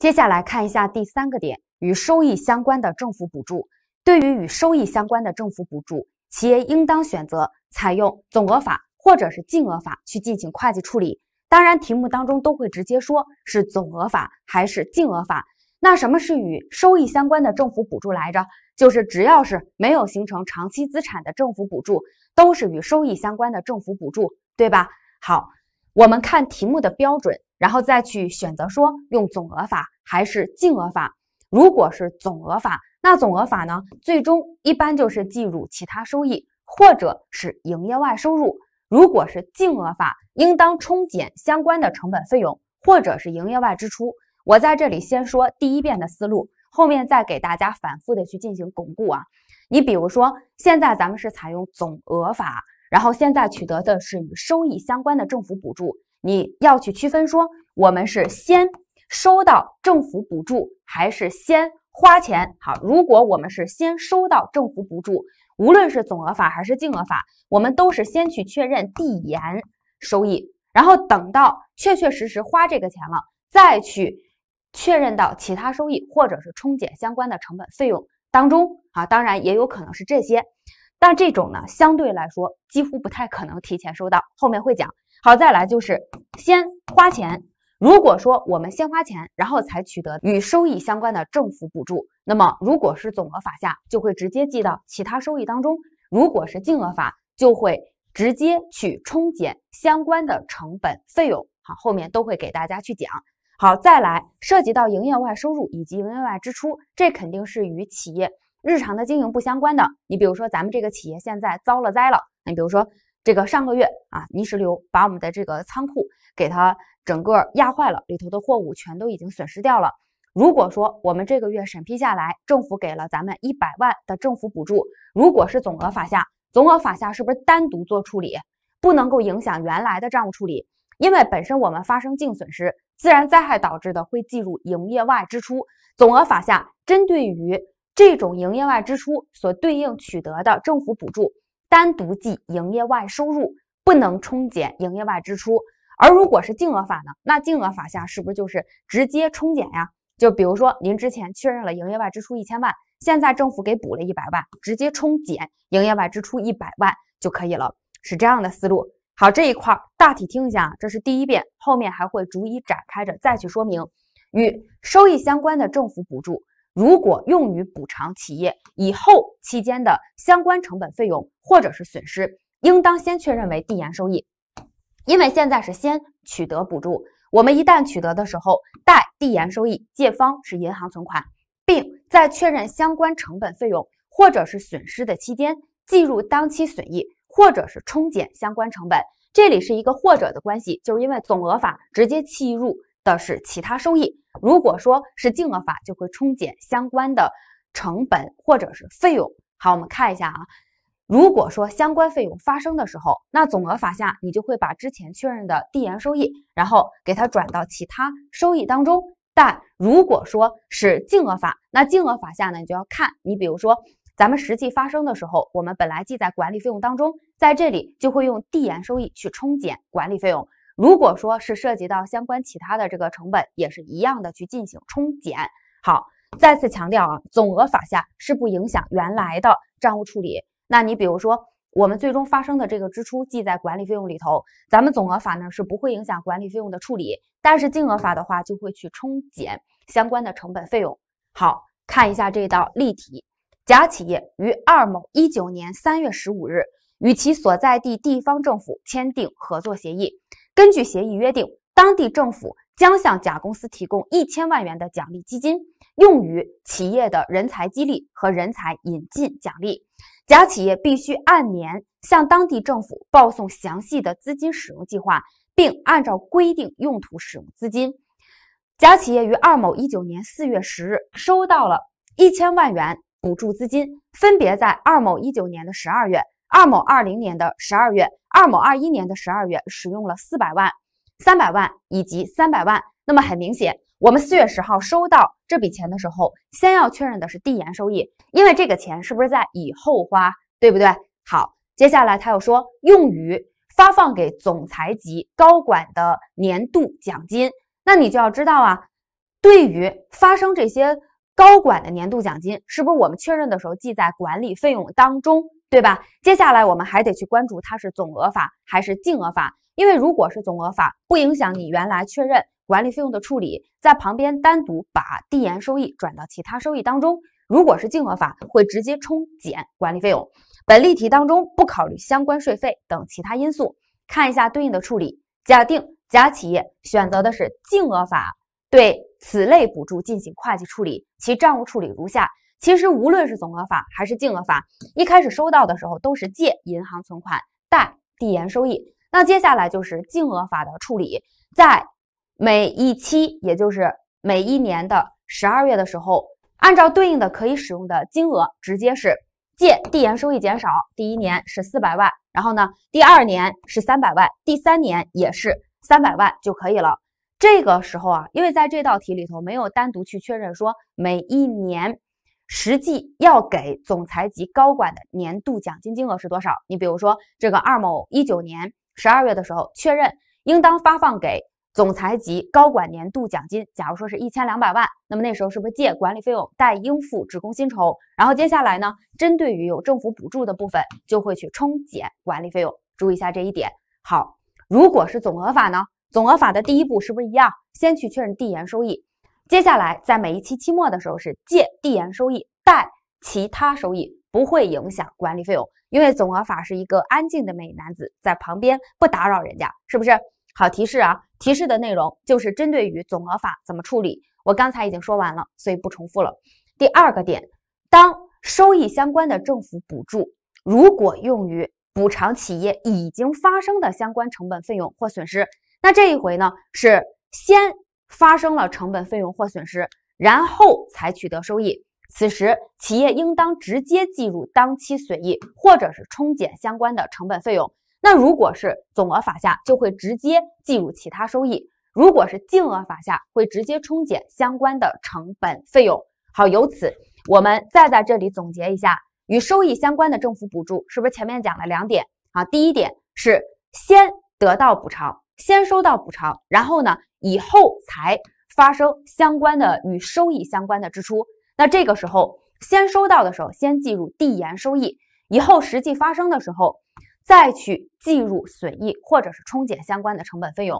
接下来看一下第三个点，与收益相关的政府补助，对于与收益相关的政府补助，企业应当选择采用总额法或者是净额法去进行会计处理。当然，题目当中都会直接说是总额法还是净额法。那什么是与收益相关的政府补助来着？就是只要是没有形成长期资产的政府补助，都是与收益相关的政府补助，对吧？好，我们看题目的标准。然后再去选择说用总额法还是净额法。如果是总额法，那总额法呢，最终一般就是计入其他收益或者是营业外收入。如果是净额法，应当冲减相关的成本费用或者是营业外支出。我在这里先说第一遍的思路，后面再给大家反复的去进行巩固啊。你比如说，现在咱们是采用总额法，然后现在取得的是与收益相关的政府补助。你要去区分说，我们是先收到政府补助，还是先花钱？好，如果我们是先收到政府补助，无论是总额法还是净额法，我们都是先去确认递延收益，然后等到确确实实花这个钱了，再去确认到其他收益，或者是冲减相关的成本费用当中啊。当然，也有可能是这些。但这种呢，相对来说几乎不太可能提前收到，后面会讲。好，再来就是先花钱。如果说我们先花钱，然后才取得与收益相关的政府补助，那么如果是总额法下，就会直接记到其他收益当中；如果是净额法，就会直接去冲减相关的成本费用。好，后面都会给大家去讲。好，再来涉及到营业外收入以及营业外支出，这肯定是与企业。日常的经营不相关的，你比如说咱们这个企业现在遭了灾了，你比如说这个上个月啊泥石流把我们的这个仓库给它整个压坏了，里头的货物全都已经损失掉了。如果说我们这个月审批下来，政府给了咱们一百万的政府补助，如果是总额法下，总额法下是不是单独做处理，不能够影响原来的账务处理？因为本身我们发生净损失，自然灾害导致的会计入营业外支出。总额法下针对于。这种营业外支出所对应取得的政府补助，单独计营业外收入，不能冲减营业外支出。而如果是净额法呢？那净额法下是不是就是直接冲减呀？就比如说您之前确认了营业外支出一千万，现在政府给补了一百万，直接冲减营业外支出一百万就可以了。是这样的思路。好，这一块大体听一下啊，这是第一遍，后面还会逐一展开着再去说明与收益相关的政府补助。如果用于补偿企业以后期间的相关成本费用或者是损失，应当先确认为递延收益，因为现在是先取得补助，我们一旦取得的时候，贷递延收益，借方是银行存款，并在确认相关成本费用或者是损失的期间，计入当期损益或者是冲减相关成本。这里是一个或者的关系，就是因为总额法直接计入。的是其他收益，如果说是净额法，就会冲减相关的成本或者是费用。好，我们看一下啊，如果说相关费用发生的时候，那总额法下你就会把之前确认的递延收益，然后给它转到其他收益当中。但如果说是净额法，那净额法下呢，你就要看你，比如说咱们实际发生的时候，我们本来记在管理费用当中，在这里就会用递延收益去冲减管理费用。如果说是涉及到相关其他的这个成本，也是一样的去进行冲减。好，再次强调啊，总额法下是不影响原来的账务处理。那你比如说，我们最终发生的这个支出记在管理费用里头，咱们总额法呢是不会影响管理费用的处理，但是金额法的话就会去冲减相关的成本费用。好看一下这道例题，甲企业于二某一九年三月十五日与其所在地地方政府签订合作协议。根据协议约定，当地政府将向甲公司提供一千万元的奖励基金，用于企业的人才激励和人才引进奖励。甲企业必须按年向当地政府报送详细的资金使用计划，并按照规定用途使用资金。甲企业于二某一九年四月十日收到了一千万元补助资金，分别在二某一九年的十二月。二某二零年的十二月，二某二一年的十二月使用了四百万、三百万以及三百万。那么很明显，我们四月十号收到这笔钱的时候，先要确认的是递延收益，因为这个钱是不是在以后花，对不对？好，接下来他又说用于发放给总裁级高管的年度奖金，那你就要知道啊，对于发生这些高管的年度奖金，是不是我们确认的时候记在管理费用当中？对吧？接下来我们还得去关注它是总额法还是净额法，因为如果是总额法，不影响你原来确认管理费用的处理，在旁边单独把递延收益转到其他收益当中；如果是净额法，会直接冲减管理费用。本例题当中不考虑相关税费等其他因素，看一下对应的处理。假定甲企业选择的是净额法，对此类补助进行会计处理，其账务处理如下。其实无论是总额法还是净额法，一开始收到的时候都是借银行存款，贷递延收益。那接下来就是净额法的处理，在每一期，也就是每一年的十二月的时候，按照对应的可以使用的金额，直接是借递延收益减少。第一年是四百万，然后呢，第二年是三百万，第三年也是三百万就可以了。这个时候啊，因为在这道题里头没有单独去确认说每一年。实际要给总裁级高管的年度奖金金额是多少？你比如说，这个二某一九年十二月的时候确认应当发放给总裁级高管年度奖金，假如说是一千两百万，那么那时候是不是借管理费用，贷应付职工薪酬？然后接下来呢，针对于有政府补助的部分，就会去冲减管理费用。注意一下这一点。好，如果是总额法呢？总额法的第一步是不是一样？先去确认递延收益。接下来，在每一期期末的时候，是借递延收益，贷其他收益，不会影响管理费用，因为总额法是一个安静的美男子在旁边，不打扰人家，是不是？好提示啊，提示的内容就是针对于总额法怎么处理，我刚才已经说完了，所以不重复了。第二个点，当收益相关的政府补助如果用于补偿企业已经发生的相关成本费用或损失，那这一回呢是先。发生了成本费用或损失，然后才取得收益，此时企业应当直接计入当期损益，或者是冲减相关的成本费用。那如果是总额法下，就会直接计入其他收益；如果是净额法下，会直接冲减相关的成本费用。好，由此我们再在这里总结一下与收益相关的政府补助，是不是前面讲了两点？啊，第一点是先得到补偿，先收到补偿，然后呢？以后才发生相关的与收益相关的支出，那这个时候先收到的时候先计入递延收益，以后实际发生的时候再去计入损益或者是冲减相关的成本费用。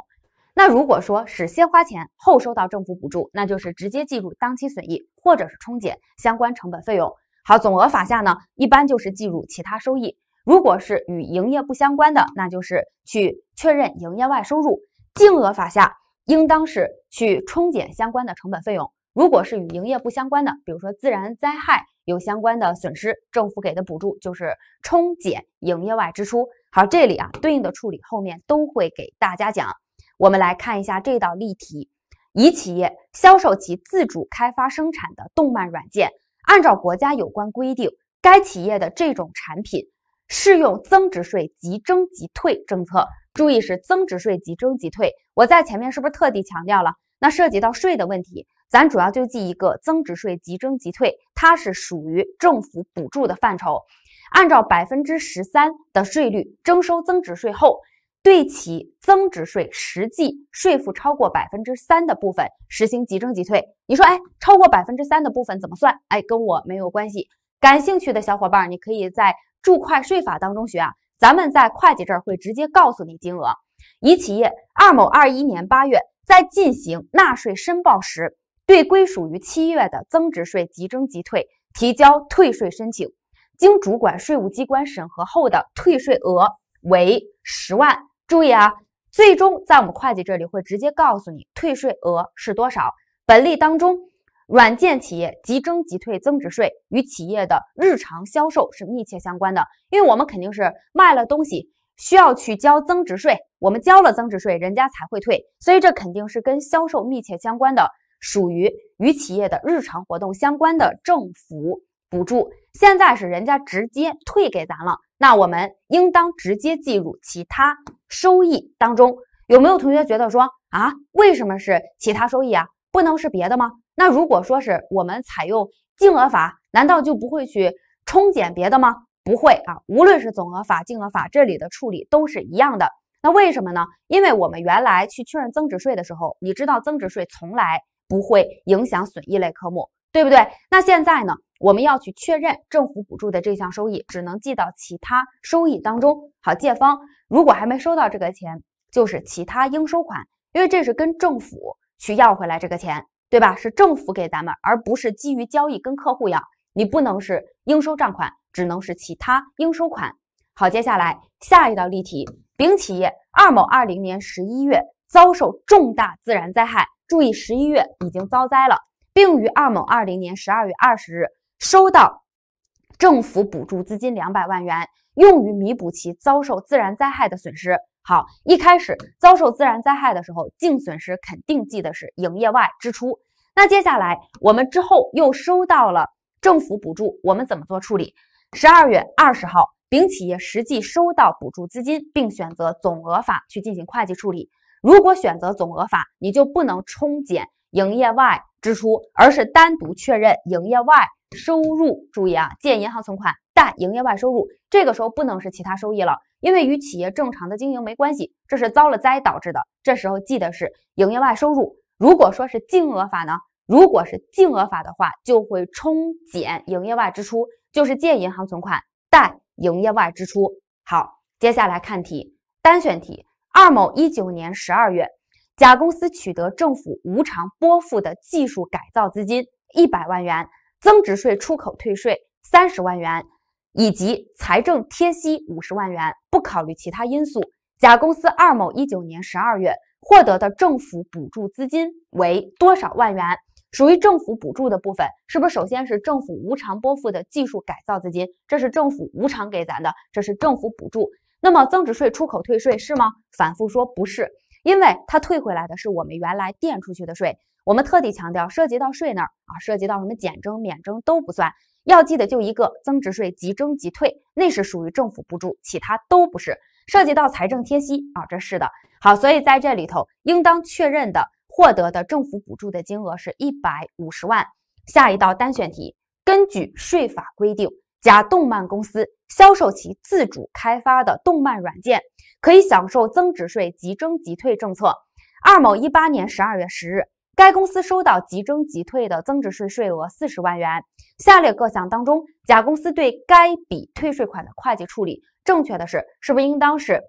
那如果说是先花钱后收到政府补助，那就是直接计入当期损益或者是冲减相关成本费用。好，总额法下呢，一般就是计入其他收益；如果是与营业不相关的，那就是去确认营业外收入。净额法下。应当是去冲减相关的成本费用。如果是与营业不相关的，比如说自然灾害有相关的损失，政府给的补助就是冲减营业外支出。好，这里啊对应的处理后面都会给大家讲。我们来看一下这道例题：乙企业销售其自主开发生产的动漫软件，按照国家有关规定，该企业的这种产品适用增值税即征即退政策。注意是增值税即征即退。我在前面是不是特地强调了？那涉及到税的问题，咱主要就记一个增值税即征即退，它是属于政府补助的范畴。按照百分之十三的税率征收增值税后，对其增值税实际税负超过百分之三的部分实行即征即退。你说，哎，超过百分之三的部分怎么算？哎，跟我没有关系。感兴趣的小伙伴，你可以在注会税法当中学啊。咱们在会计这会直接告诉你金额。乙企业二某二一年八月在进行纳税申报时，对归属于七月的增值税即征即退提交退税申请，经主管税务机关审核后的退税额为十万。注意啊，最终在我们会计这里会直接告诉你退税额是多少。本例当中，软件企业即征即退增值税与企业的日常销售是密切相关的，因为我们肯定是卖了东西。需要去交增值税，我们交了增值税，人家才会退，所以这肯定是跟销售密切相关的，属于与企业的日常活动相关的政府补助。现在是人家直接退给咱了，那我们应当直接计入其他收益当中。有没有同学觉得说啊，为什么是其他收益啊？不能是别的吗？那如果说是我们采用净额法，难道就不会去冲减别的吗？不会啊，无论是总额法、净额法，这里的处理都是一样的。那为什么呢？因为我们原来去确认增值税的时候，你知道增值税从来不会影响损益类科目，对不对？那现在呢，我们要去确认政府补助的这项收益，只能记到其他收益当中。好，借方如果还没收到这个钱，就是其他应收款，因为这是跟政府去要回来这个钱，对吧？是政府给咱们，而不是基于交易跟客户要。你不能是应收账款，只能是其他应收款。好，接下来下一道例题：丙企业二某二零年十一月遭受重大自然灾害，注意十一月已经遭灾了，并于二某二零年十二月二十日收到政府补助资金两百万元，用于弥补其遭受自然灾害的损失。好，一开始遭受自然灾害的时候，净损失肯定记的是营业外支出。那接下来我们之后又收到了。政府补助我们怎么做处理？十二月二十号，丙企业实际收到补助资金，并选择总额法去进行会计处理。如果选择总额法，你就不能冲减营业外支出，而是单独确认营业外收入。注意啊，借银行存款，但营业外收入。这个时候不能是其他收益了，因为与企业正常的经营没关系，这是遭了灾导致的。这时候记得是营业外收入。如果说是净额法呢？如果是净额法的话，就会冲减营业外支出，就是借银行存款，贷营业外支出。好，接下来看题，单选题。二某一九年十二月，甲公司取得政府无偿拨付的技术改造资金一百万元，增值税出口退税三十万元，以及财政贴息五十万元。不考虑其他因素，甲公司二某一九年十二月获得的政府补助资金为多少万元？属于政府补助的部分，是不是首先是政府无偿拨付的技术改造资金？这是政府无偿给咱的，这是政府补助。那么增值税出口退税是吗？反复说不是，因为它退回来的是我们原来垫出去的税。我们特地强调，涉及到税那儿啊，涉及到什么减征、免征都不算，要记得就一个增值税即征即退，那是属于政府补助，其他都不是。涉及到财政贴息啊，这是的。好，所以在这里头应当确认的。获得的政府补助的金额是一百五十万。下一道单选题，根据税法规定，甲动漫公司销售其自主开发的动漫软件，可以享受增值税即征即退政策。二某一八年十二月十日，该公司收到即征即退的增值税税额四十万元。下列各项当中，甲公司对该笔退税款的会计处理正确的是？是不是应当是？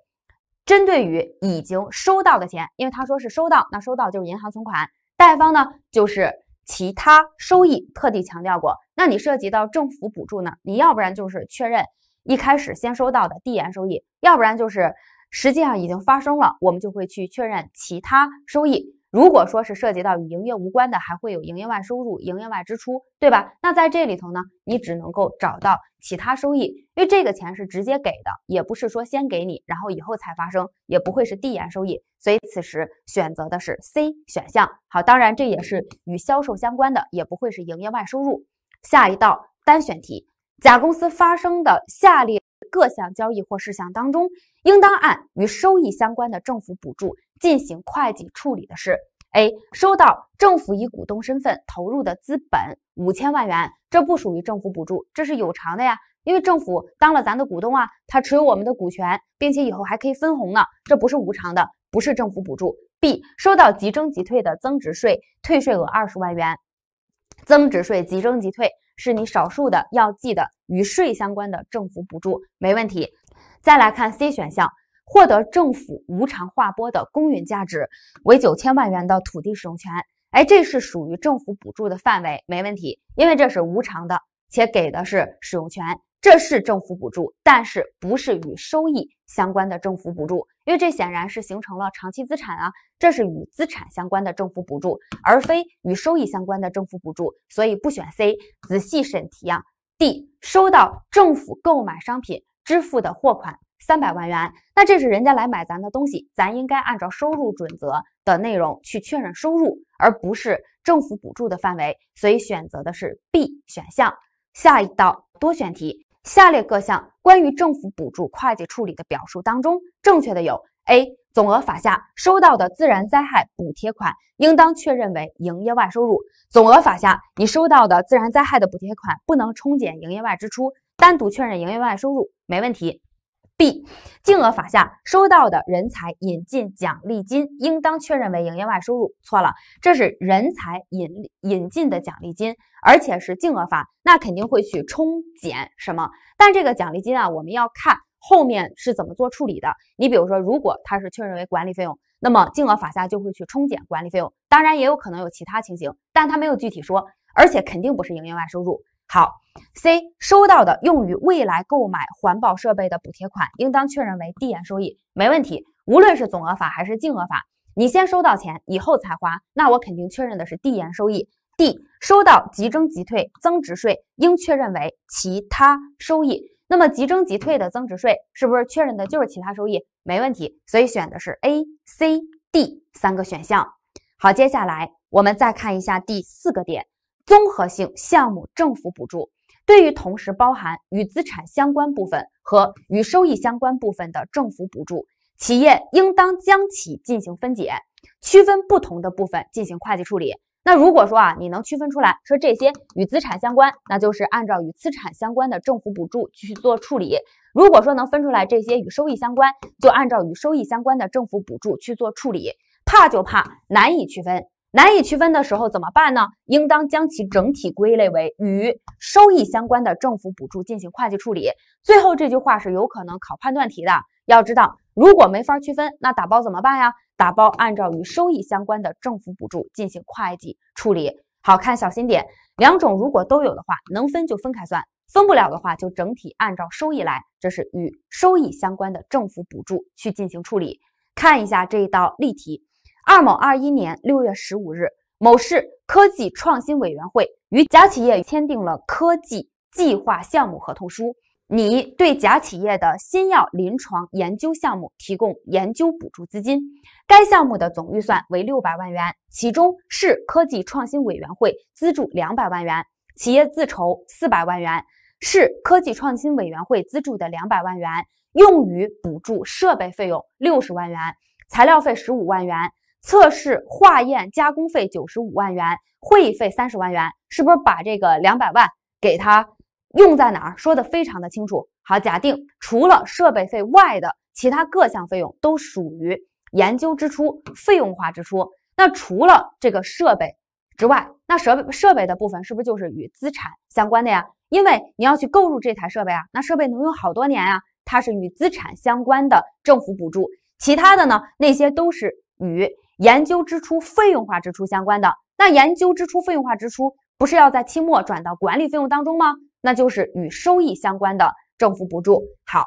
针对于已经收到的钱，因为他说是收到，那收到就是银行存款，贷方呢就是其他收益。特地强调过，那你涉及到政府补助呢，你要不然就是确认一开始先收到的递延收益，要不然就是实际上已经发生了，我们就会去确认其他收益。如果说是涉及到与营业无关的，还会有营业外收入、营业外支出，对吧？那在这里头呢，你只能够找到其他收益，因为这个钱是直接给的，也不是说先给你，然后以后才发生，也不会是递延收益，所以此时选择的是 C 选项。好，当然这也是与销售相关的，也不会是营业外收入。下一道单选题，甲公司发生的下列。各项交易或事项当中，应当按与收益相关的政府补助进行会计处理的是：A. 收到政府以股东身份投入的资本五千万元，这不属于政府补助，这是有偿的呀，因为政府当了咱的股东啊，他持有我们的股权，并且以后还可以分红呢，这不是无偿的，不是政府补助。B. 收到即征即退的增值税退税额二十万元，增值税即征即退。是你少数的要记的与税相关的政府补助，没问题。再来看 C 选项，获得政府无偿划拨的公允价值为九千万元的土地使用权，哎，这是属于政府补助的范围，没问题，因为这是无偿的，且给的是使用权。这是政府补助，但是不是与收益相关的政府补助，因为这显然是形成了长期资产啊，这是与资产相关的政府补助，而非与收益相关的政府补助，所以不选 C。仔细审题啊，D 收到政府购买商品支付的货款三百万元，那这是人家来买咱的东西，咱应该按照收入准则的内容去确认收入，而不是政府补助的范围，所以选择的是 B 选项。下一道多选题。下列各项关于政府补助会计处理的表述当中，正确的有：A. 总额法下收到的自然灾害补贴款，应当确认为营业外收入。总额法下，你收到的自然灾害的补贴款不能冲减营业外支出，单独确认营业外收入，没问题。B，净额法下收到的人才引进奖励金应当确认为营业外收入。错了，这是人才引引进的奖励金，而且是净额法，那肯定会去冲减什么？但这个奖励金啊，我们要看后面是怎么做处理的。你比如说，如果它是确认为管理费用，那么净额法下就会去冲减管理费用。当然也有可能有其他情形，但它没有具体说，而且肯定不是营业外收入。好，C 收到的用于未来购买环保设备的补贴款，应当确认为递延收益，没问题。无论是总额法还是净额法，你先收到钱，以后才花，那我肯定确认的是递延收益。D 收到即征即退增值税，应确认为其他收益。那么即征即退的增值税，是不是确认的就是其他收益？没问题，所以选的是 A、C、D 三个选项。好，接下来我们再看一下第四个点。综合性项目政府补助，对于同时包含与资产相关部分和与收益相关部分的政府补助，企业应当将其进行分解，区分不同的部分进行会计处理。那如果说啊，你能区分出来，说这些与资产相关，那就是按照与资产相关的政府补助去做处理；如果说能分出来这些与收益相关，就按照与收益相关的政府补助去做处理。怕就怕难以区分。难以区分的时候怎么办呢？应当将其整体归类为与收益相关的政府补助进行会计处理。最后这句话是有可能考判断题的。要知道，如果没法区分，那打包怎么办呀？打包按照与收益相关的政府补助进行会计处理。好看，小心点。两种如果都有的话，能分就分开算，分不了的话就整体按照收益来，这是与收益相关的政府补助去进行处理。看一下这一道例题。二某二一年六月十五日，某市科技创新委员会与甲企业签订了科技计划项目合同书，拟对甲企业的新药临床研究项目提供研究补助资金。该项目的总预算为六百万元，其中市科技创新委员会资助两百万元，企业自筹四百万元。市科技创新委员会资助的两百万元用于补助设备费用六十万元，材料费十五万元。测试化验加工费九十五万元，会议费三十万元，是不是把这个两百万给他用在哪儿？说的非常的清楚。好，假定除了设备费外的其他各项费用都属于研究支出、费用化支出。那除了这个设备之外，那设备设备的部分是不是就是与资产相关的呀？因为你要去购入这台设备啊，那设备能用好多年啊，它是与资产相关的政府补助。其他的呢，那些都是与研究支出费用化支出相关的那研究支出费用化支出不是要在期末转到管理费用当中吗？那就是与收益相关的政府补助。好，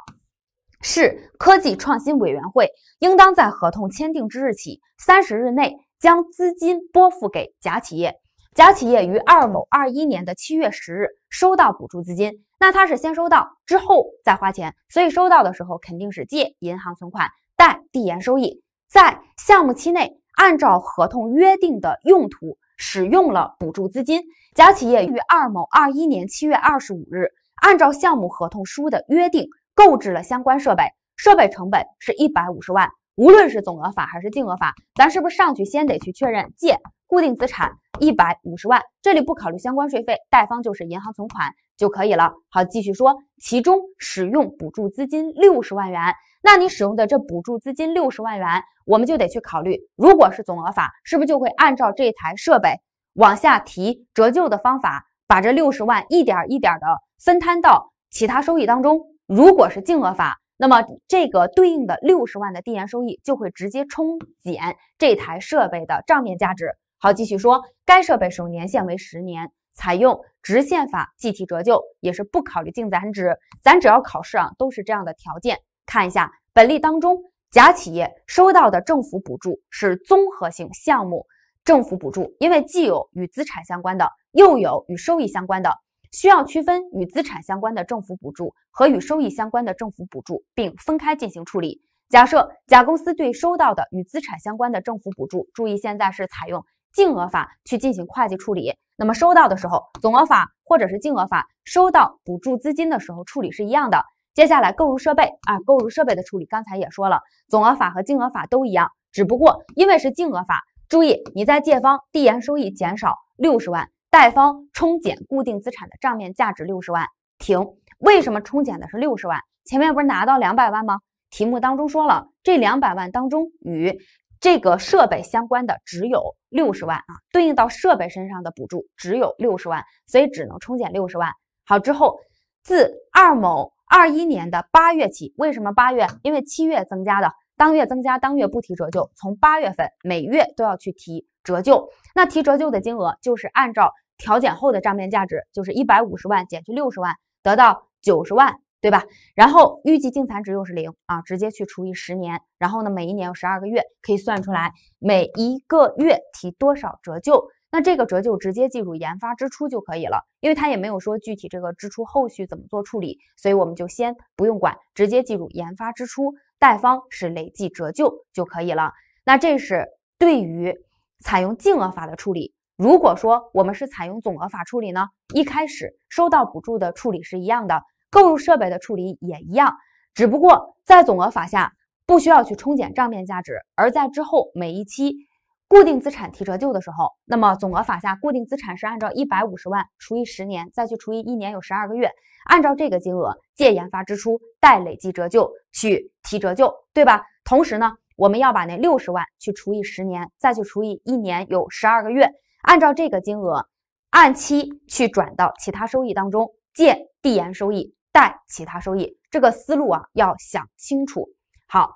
市科技创新委员会应当在合同签订之日起三十日内将资金拨付给甲企业。甲企业于二某二一年的七月十日收到补助资金，那他是先收到之后再花钱，所以收到的时候肯定是借银行存款，贷递延收益。在项目期内，按照合同约定的用途使用了补助资金。甲企业于二某二一年七月二十五日，按照项目合同书的约定，购置了相关设备，设备成本是一百五十万。无论是总额法还是净额法，咱是不是上去先得去确认借固定资产一百五十万？这里不考虑相关税费，贷方就是银行存款就可以了。好，继续说，其中使用补助资金六十万元。那你使用的这补助资金六十万元，我们就得去考虑，如果是总额法，是不是就会按照这台设备往下提折旧的方法，把这六十万一点一点的分摊到其他收益当中？如果是净额法，那么这个对应的六十万的递延收益就会直接冲减这台设备的账面价值。好，继续说，该设备使用年限为十年，采用直线法计提折旧，也是不考虑净残值。咱只要考试啊，都是这样的条件。看一下本例当中，甲企业收到的政府补助是综合性项目政府补助，因为既有与资产相关的，又有与收益相关的，需要区分与资产相关的政府补助和与收益相关的政府补助，并分开进行处理。假设甲公司对收到的与资产相关的政府补助，注意现在是采用净额法去进行会计处理，那么收到的时候，总额法或者是净额法收到补助资金的时候，处理是一样的。接下来，购入设备啊，购入设备的处理，刚才也说了，总额法和净额法都一样，只不过因为是净额法，注意你在借方递延收益减少六十万，贷方冲减固定资产的账面价值六十万。停，为什么冲减的是六十万？前面不是拿到两百万吗？题目当中说了，这两百万当中与这个设备相关的只有六十万啊，对应到设备身上的补助只有六十万，所以只能冲减六十万。好，之后自二某。二一年的八月起，为什么八月？因为七月增加的，当月增加，当月不提折旧，从八月份每月都要去提折旧。那提折旧的金额就是按照调减后的账面价值，就是一百五十万减去六十万，得到九十万，对吧？然后预计净残值又是零啊，直接去除以十年，然后呢，每一年有十二个月，可以算出来每一个月提多少折旧。那这个折旧直接计入研发支出就可以了，因为它也没有说具体这个支出后续怎么做处理，所以我们就先不用管，直接计入研发支出，贷方是累计折旧就可以了。那这是对于采用净额法的处理。如果说我们是采用总额法处理呢？一开始收到补助的处理是一样的，购入设备的处理也一样，只不过在总额法下不需要去冲减账面价值，而在之后每一期。固定资产提折旧的时候，那么总额法下，固定资产是按照一百五十万除以十年，再去除以一年有十二个月，按照这个金额借研发支出，贷累计折旧，去提折旧，对吧？同时呢，我们要把那六十万去除以十年，再去除以一年有十二个月，按照这个金额按期去转到其他收益当中，借递延收益，贷其他收益。这个思路啊要想清楚。好，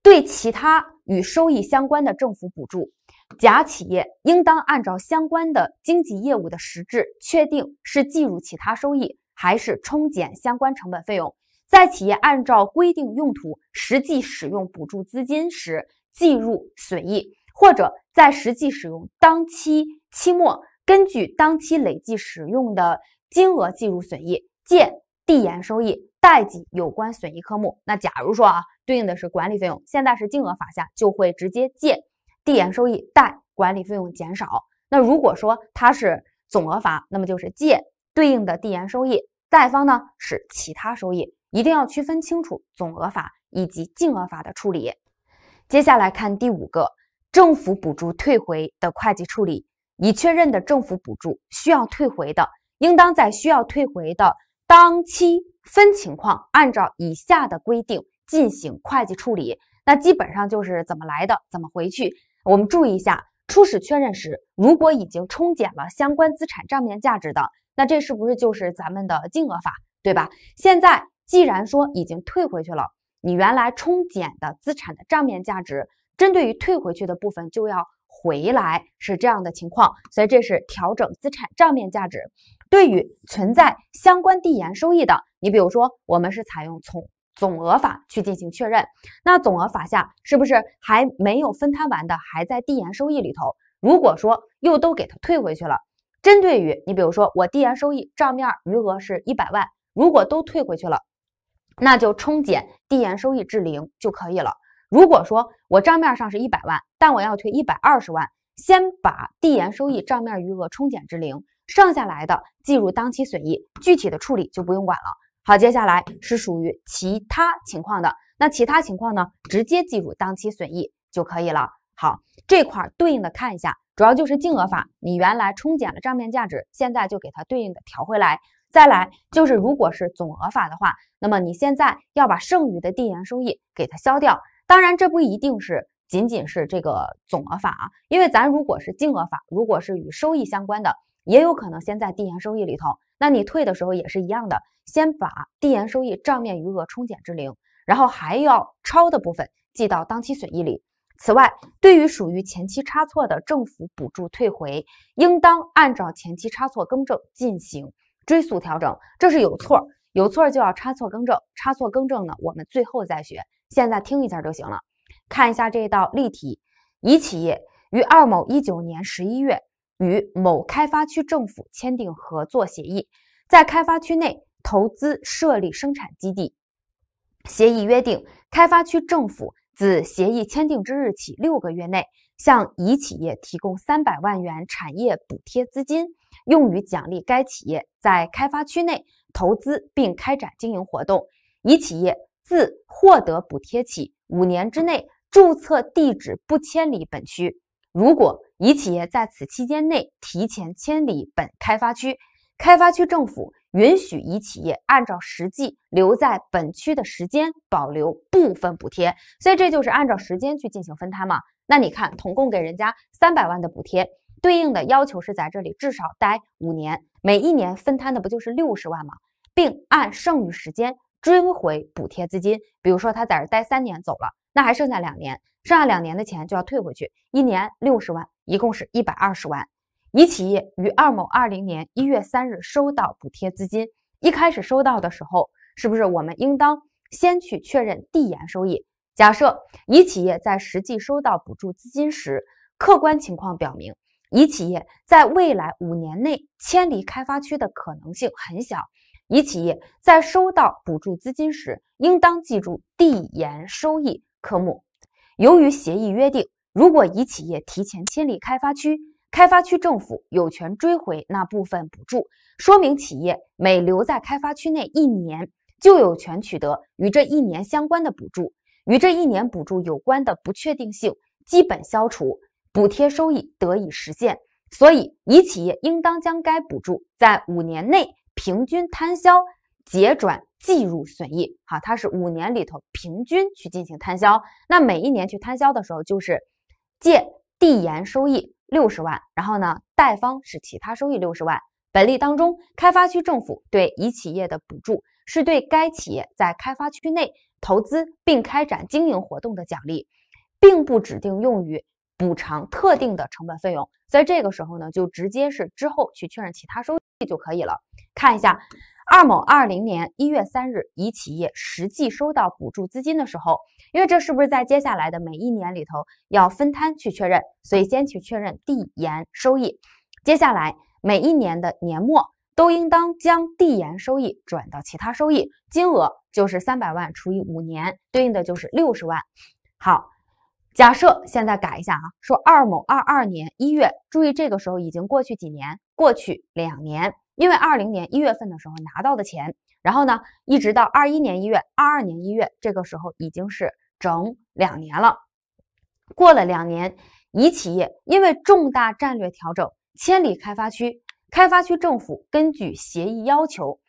对其他与收益相关的政府补助。甲企业应当按照相关的经济业务的实质，确定是计入其他收益，还是冲减相关成本费用。在企业按照规定用途实际使用补助资金时，计入损益；或者在实际使用当期期末，根据当期累计使用的金额计入损益，借递延收益，贷记有关损益科目。那假如说啊，对应的是管理费用，现在是金额法下，就会直接借。递延收益贷管理费用减少。那如果说它是总额法，那么就是借对应的递延收益，贷方呢是其他收益，一定要区分清楚总额法以及净额法的处理。接下来看第五个，政府补助退回的会计处理。已确认的政府补助需要退回的，应当在需要退回的当期分情况，按照以下的规定进行会计处理。那基本上就是怎么来的，怎么回去。我们注意一下，初始确认时如果已经冲减了相关资产账面价值的，那这是不是就是咱们的金额法，对吧？现在既然说已经退回去了，你原来冲减的资产的账面价值，针对于退回去的部分就要回来，是这样的情况，所以这是调整资产账面价值。对于存在相关递延收益的，你比如说我们是采用从总额法去进行确认，那总额法下是不是还没有分摊完的，还在递延收益里头？如果说又都给它退回去了，针对于你，比如说我递延收益账面余额是一百万，如果都退回去了，那就冲减递延收益至零就可以了。如果说我账面上是一百万，但我要退一百二十万，先把递延收益账面余额冲减至零，剩下来的计入当期损益，具体的处理就不用管了。好，接下来是属于其他情况的，那其他情况呢，直接计入当期损益就可以了。好，这块儿对应的看一下，主要就是净额法，你原来冲减了账面价值，现在就给它对应的调回来。再来就是，如果是总额法的话，那么你现在要把剩余的递延收益给它消掉。当然，这不一定，是仅仅是这个总额法啊，因为咱如果是净额法，如果是与收益相关的，也有可能先在递延收益里头。那你退的时候也是一样的，先把递延收益账面余额冲减至零，然后还要超的部分记到当期损益里。此外，对于属于前期差错的政府补助退回，应当按照前期差错更正进行追溯调整。这是有错，有错就要差错更正。差错更正呢，我们最后再学，现在听一下就行了。看一下这道例题：乙企业于二某一九年十一月。与某开发区政府签订合作协议，在开发区内投资设立生产基地。协议约定，开发区政府自协议签订之日起六个月内，向乙企业提供三百万元产业补贴资金，用于奖励该企业在开发区内投资并开展经营活动。乙企业自获得补贴起五年之内，注册地址不迁离本区。如果乙企业在此期间内提前迁离本开发区，开发区政府允许乙企业按照实际留在本区的时间保留部分补贴，所以这就是按照时间去进行分摊嘛？那你看，统共给人家三百万的补贴，对应的要求是在这里至少待五年，每一年分摊的不就是六十万吗？并按剩余时间追回补贴资金。比如说他在这待三年走了，那还剩下两年。剩下两年的钱就要退回去，一年六十万，一共是一百二十万。乙企业于二某二零年一月三日收到补贴资金，一开始收到的时候，是不是我们应当先去确认递延收益？假设乙企业在实际收到补助资金时，客观情况表明乙企业在未来五年内迁离开发区的可能性很小，乙企业在收到补助资金时，应当记住递延收益科目。由于协议约定，如果乙企业提前迁离开发区，开发区政府有权追回那部分补助。说明企业每留在开发区内一年，就有权取得与这一年相关的补助。与这一年补助有关的不确定性基本消除，补贴收益得以实现。所以，乙企业应当将该补助在五年内平均摊销。结转计入损益，哈，它是五年里头平均去进行摊销。那每一年去摊销的时候，就是借递延收益六十万，然后呢，贷方是其他收益六十万。本例当中，开发区政府对乙企业的补助，是对该企业在开发区内投资并开展经营活动的奖励，并不指定用于补偿特定的成本费用。在这个时候呢，就直接是之后去确认其他收益就可以了。看一下。二某二零年一月三日，乙企业实际收到补助资金的时候，因为这是不是在接下来的每一年里头要分摊去确认，所以先去确认递延收益。接下来每一年的年末都应当将递延收益转到其他收益，金额就是三百万除以五年，对应的就是六十万。好，假设现在改一下啊，说二某二二年一月，注意这个时候已经过去几年？过去两年。因为二零年一月份的时候拿到的钱，然后呢，一直到二一年一月、二二年一月，这个时候已经是整两年了。过了两年，乙企业因为重大战略调整，千里开发区开发区政府根据协议要求，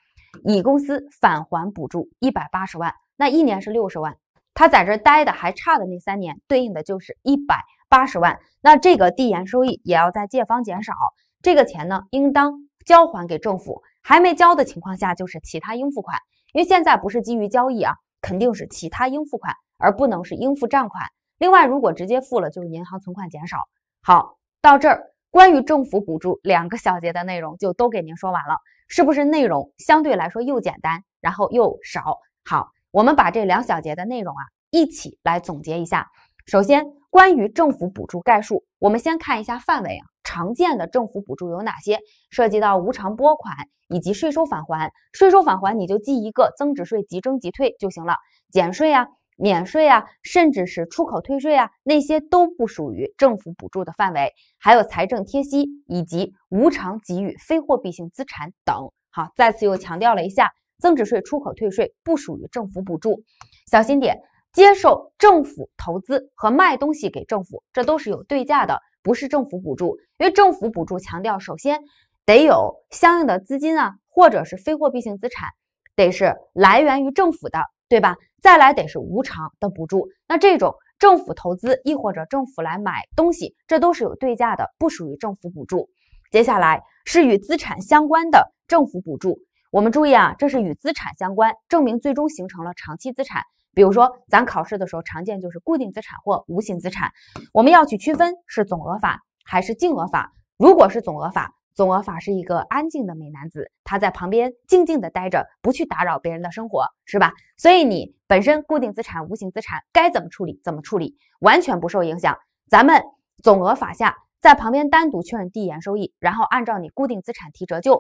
乙公司返还补助一百八十万。那一年是六十万，他在这待的还差的那三年，对应的就是一百八十万。那这个递延收益也要在借方减少，这个钱呢，应当。交还给政府，还没交的情况下就是其他应付款，因为现在不是基于交易啊，肯定是其他应付款，而不能是应付账款。另外，如果直接付了，就是银行存款减少。好，到这儿，关于政府补助两个小节的内容就都给您说完了，是不是内容相对来说又简单，然后又少？好，我们把这两小节的内容啊一起来总结一下。首先，关于政府补助概述，我们先看一下范围啊。常见的政府补助有哪些？涉及到无偿拨款以及税收返还。税收返还你就记一个增值税即征即退就行了。减税啊、免税啊，甚至是出口退税啊，那些都不属于政府补助的范围。还有财政贴息以及无偿给予非货币性资产等。好，再次又强调了一下，增值税出口退税不属于政府补助，小心点。接受政府投资和卖东西给政府，这都是有对价的。不是政府补助，因为政府补助强调首先得有相应的资金啊，或者是非货币性资产，得是来源于政府的，对吧？再来得是无偿的补助。那这种政府投资，亦或者政府来买东西，这都是有对价的，不属于政府补助。接下来是与资产相关的政府补助，我们注意啊，这是与资产相关，证明最终形成了长期资产。比如说，咱考试的时候常见就是固定资产或无形资产，我们要去区分是总额法还是净额法。如果是总额法，总额法是一个安静的美男子，他在旁边静静的待着，不去打扰别人的生活，是吧？所以你本身固定资产、无形资产该怎么处理，怎么处理，完全不受影响。咱们总额法下，在旁边单独确认递延收益，然后按照你固定资产提折旧，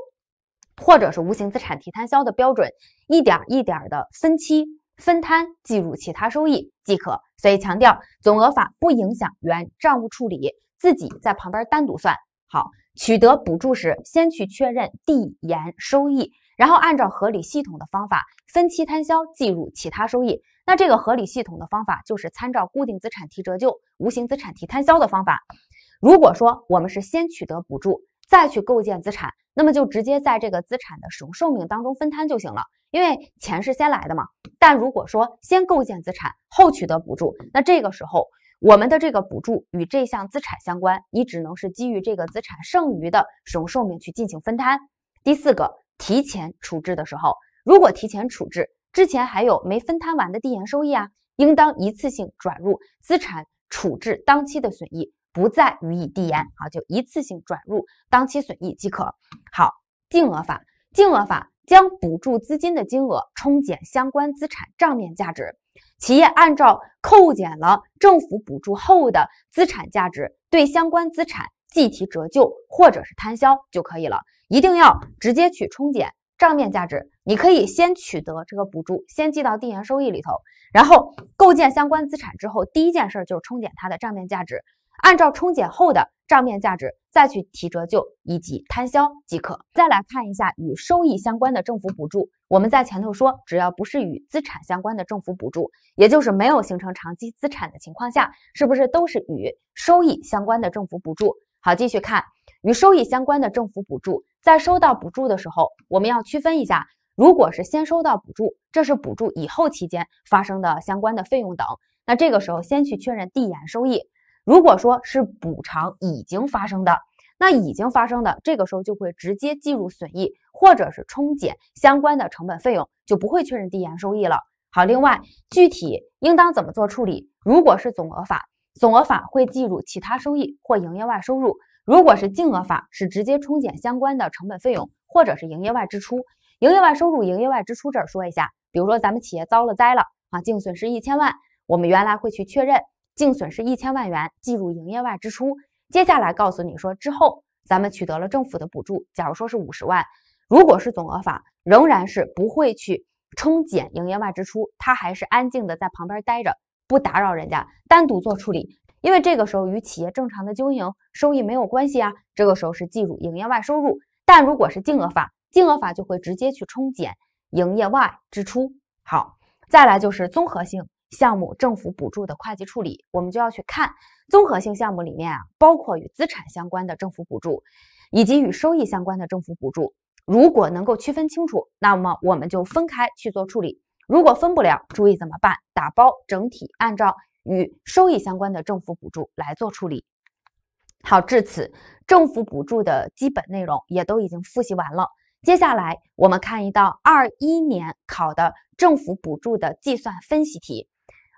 或者是无形资产提摊销的标准，一点一点的分期。分摊计入其他收益即可，所以强调总额法不影响原账务处理，自己在旁边单独算好。取得补助时，先去确认递延收益，然后按照合理系统的方法分期摊销计入其他收益。那这个合理系统的方法就是参照固定资产提折旧、无形资产提摊销的方法。如果说我们是先取得补助，再去构建资产，那么就直接在这个资产的使用寿命当中分摊就行了，因为钱是先来的嘛。但如果说先构建资产后取得补助，那这个时候我们的这个补助与这项资产相关，你只能是基于这个资产剩余的使用寿命去进行分摊。第四个，提前处置的时候，如果提前处置之前还有没分摊完的递延收益啊，应当一次性转入资产处置当期的损益。不再予以递延啊，就一次性转入当期损益即可。好，净额法，净额法将补助资金的金额冲减相关资产账面价值，企业按照扣减了政府补助后的资产价值对相关资产计提折旧或者是摊销就可以了。一定要直接去冲减账面价值。你可以先取得这个补助，先记到递延收益里头，然后构建相关资产之后，第一件事就是冲减它的账面价值。按照冲减后的账面价值再去提折旧以及摊销即可。再来看一下与收益相关的政府补助，我们在前头说，只要不是与资产相关的政府补助，也就是没有形成长期资产的情况下，是不是都是与收益相关的政府补助？好，继续看与收益相关的政府补助，在收到补助的时候，我们要区分一下，如果是先收到补助，这是补助以后期间发生的相关的费用等，那这个时候先去确认递延收益。如果说是补偿已经发生的，那已经发生的这个时候就会直接计入损益，或者是冲减相关的成本费用，就不会确认递延收益了。好，另外具体应当怎么做处理？如果是总额法，总额法会计入其他收益或营业外收入；如果是净额法，是直接冲减相关的成本费用或者是营业外支出。营业外收入、营业外支出这儿说一下，比如说咱们企业遭了灾了啊，净损失一千万，我们原来会去确认。净损失一千万元计入营业外支出。接下来告诉你说，之后咱们取得了政府的补助，假如说是五十万，如果是总额法，仍然是不会去冲减营业外支出，它还是安静的在旁边待着，不打扰人家，单独做处理，因为这个时候与企业正常的经营收益没有关系啊。这个时候是计入营业外收入，但如果是净额法，净额法就会直接去冲减营业外支出。好，再来就是综合性。项目政府补助的会计处理，我们就要去看综合性项目里面啊，包括与资产相关的政府补助，以及与收益相关的政府补助。如果能够区分清楚，那么我们就分开去做处理；如果分不了，注意怎么办？打包整体按照与收益相关的政府补助来做处理。好，至此政府补助的基本内容也都已经复习完了。接下来我们看一道二一年考的政府补助的计算分析题。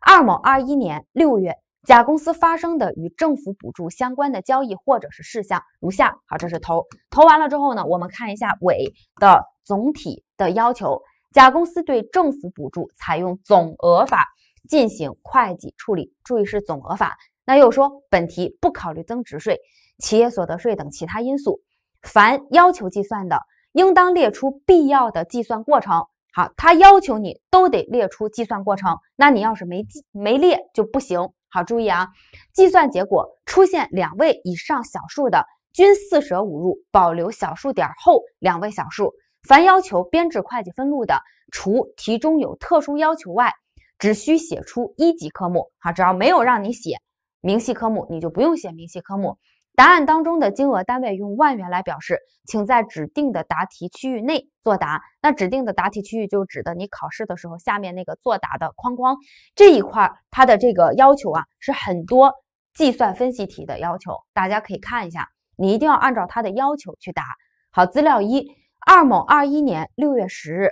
二某二一年六月，甲公司发生的与政府补助相关的交易或者是事项如下。好，这是头。投完了之后呢，我们看一下尾的总体的要求。甲公司对政府补助采用总额法进行会计处理，注意是总额法。那又说本题不考虑增值税、企业所得税等其他因素，凡要求计算的，应当列出必要的计算过程。好，他要求你都得列出计算过程，那你要是没记没列就不行。好，注意啊，计算结果出现两位以上小数的，均四舍五入保留小数点后两位小数。凡要求编制会计分录的，除题中有特殊要求外，只需写出一级科目。好，只要没有让你写明细科目，你就不用写明细科目。答案当中的金额单位用万元来表示，请在指定的答题区域内作答。那指定的答题区域就指的你考试的时候下面那个作答的框框这一块，它的这个要求啊是很多计算分析题的要求，大家可以看一下，你一定要按照它的要求去答。好，资料一二某二一年六月十日，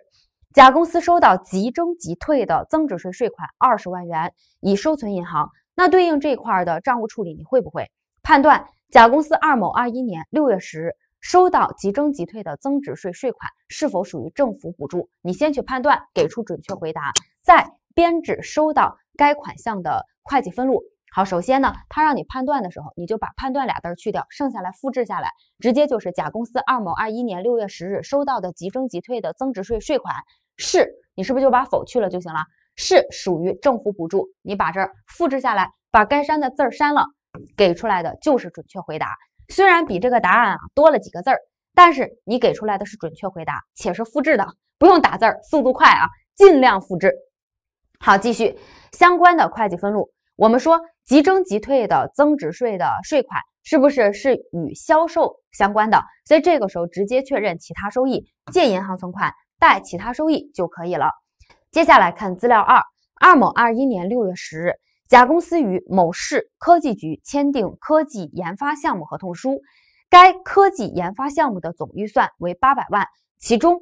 甲公司收到即征即退的增值税税款二十万元，已收存银行。那对应这块的账务处理你会不会判断？甲公司二某二一年六月十日收到即征即退的增值税税款，是否属于政府补助？你先去判断，给出准确回答，再编制收到该款项的会计分录。好，首先呢，他让你判断的时候，你就把判断俩字儿去掉，剩下来复制下来，直接就是甲公司二某二一年六月十日收到的即征即退的增值税税款，是，你是不是就把否去了就行了？是属于政府补助，你把这儿复制下来，把该删的字儿删了。给出来的就是准确回答，虽然比这个答案啊多了几个字儿，但是你给出来的是准确回答，且是复制的，不用打字儿，速度快啊，尽量复制。好，继续相关的会计分录，我们说即征即退的增值税的税款是不是是与销售相关的？所以这个时候直接确认其他收益，借银行存款，贷其他收益就可以了。接下来看资料二，二某二一年六月十日。甲公司与某市科技局签订科技研发项目合同书，该科技研发项目的总预算为八百万，其中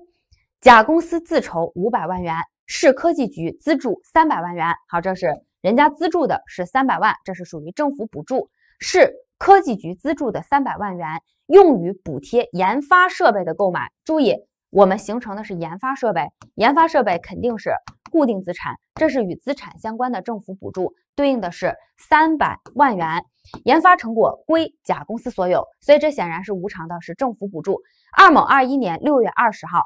甲公司自筹五百万元，市科技局资助三百万元。好，这是人家资助的是三百万，这是属于政府补助，市科技局资助的三百万元用于补贴研发设备的购买。注意，我们形成的是研发设备，研发设备肯定是。固定资产，这是与资产相关的政府补助，对应的是三百万元。研发成果归甲公司所有，所以这显然是无偿的，是政府补助。二某二一年六月二十号，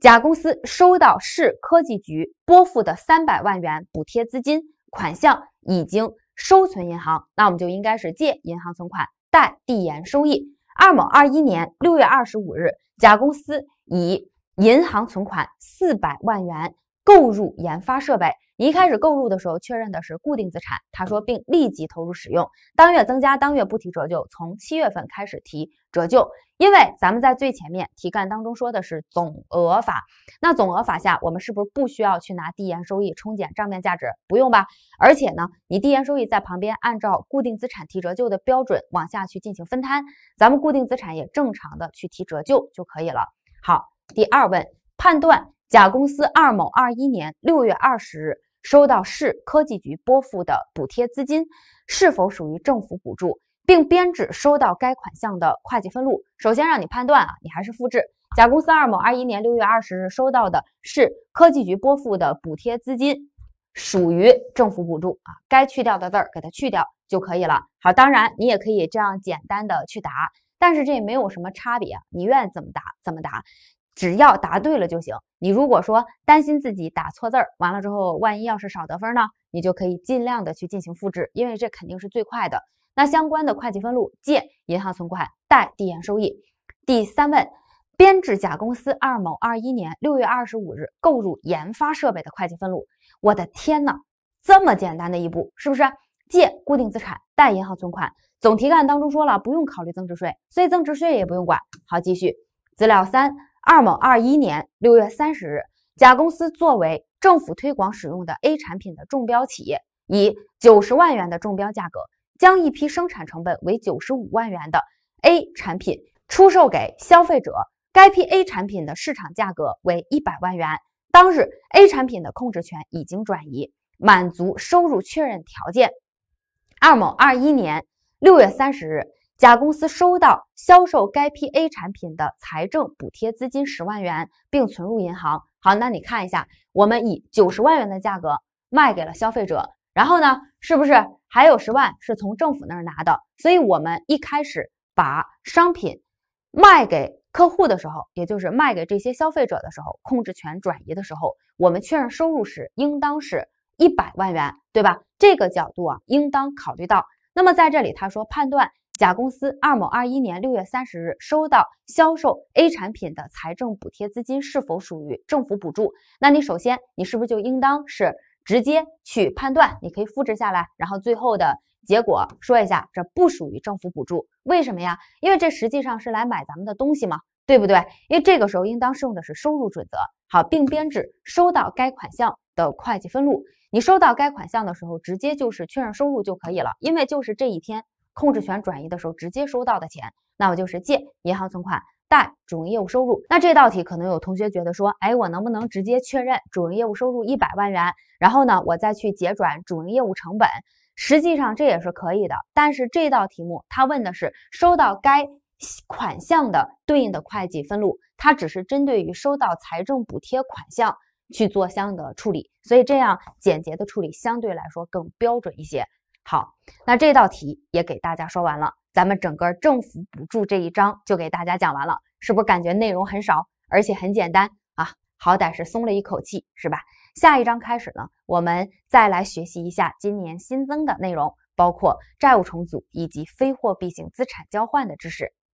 甲公司收到市科技局拨付的三百万元补贴资金，款项已经收存银行，那我们就应该是借银行存款，贷递延收益。二某二一年六月二十五日，甲公司以银行存款四百万元。购入研发设备，你一开始购入的时候确认的是固定资产，他说并立即投入使用，当月增加，当月不提折旧，从七月份开始提折旧。因为咱们在最前面题干当中说的是总额法，那总额法下我们是不是不需要去拿递延收益冲减账面价值？不用吧？而且呢，你递延收益在旁边按照固定资产提折旧的标准往下去进行分摊，咱们固定资产也正常的去提折旧就可以了。好，第二问判断。甲公司二某二一年六月二十日收到市科技局拨付的补贴资金，是否属于政府补助，并编制收到该款项的会计分录？首先让你判断啊，你还是复制甲公司二某二一年六月二十日收到的市科技局拨付的补贴资金，属于政府补助啊。该去掉的字儿给它去掉就可以了。好，当然你也可以这样简单的去答，但是这没有什么差别，你愿怎么答怎么答。只要答对了就行。你如果说担心自己打错字儿，完了之后万一要是少得分呢，你就可以尽量的去进行复制，因为这肯定是最快的。那相关的会计分录借银行存款，贷递延收益。第三问，编制甲公司二某二一年六月二十五日购入研发设备的会计分录。我的天呐，这么简单的一步是不是？借固定资产，贷银行存款。总题干当中说了不用考虑增值税，所以增值税也不用管。好，继续资料三。二某二一年六月三十日，甲公司作为政府推广使用的 A 产品的中标企业，以九十万元的中标价格，将一批生产成本为九十五万元的 A 产品出售给消费者。该批 A 产品的市场价格为一百万元。当日，A 产品的控制权已经转移，满足收入确认条件。二某二一年六月三十日。甲公司收到销售该批 A 产品的财政补贴资金十万元，并存入银行。好，那你看一下，我们以九十万元的价格卖给了消费者，然后呢，是不是还有十万是从政府那儿拿的？所以，我们一开始把商品卖给客户的时候，也就是卖给这些消费者的时候，控制权转移的时候，我们确认收入时应当是一百万元，对吧？这个角度啊，应当考虑到。那么在这里，他说判断。甲公司二某二一年六月三十日收到销售 A 产品的财政补贴资金，是否属于政府补助？那你首先，你是不是就应当是直接去判断？你可以复制下来，然后最后的结果说一下，这不属于政府补助，为什么呀？因为这实际上是来买咱们的东西嘛，对不对？因为这个时候应当适用的是收入准则。好，并编制收到该款项的会计分录。你收到该款项的时候，直接就是确认收入就可以了，因为就是这一天。控制权转移的时候直接收到的钱，那我就是借银行存款，贷主营业务收入。那这道题可能有同学觉得说，哎，我能不能直接确认主营业务收入一百万元，然后呢，我再去结转主营业务成本？实际上这也是可以的。但是这道题目它问的是收到该款项的对应的会计分录，它只是针对于收到财政补贴款项去做相应的处理，所以这样简洁的处理相对来说更标准一些。好，那这道题也给大家说完了，咱们整个政府补助这一章就给大家讲完了，是不是感觉内容很少，而且很简单啊？好歹是松了一口气，是吧？下一章开始呢，我们再来学习一下今年新增的内容，包括债务重组以及非货币性资产交换的知识。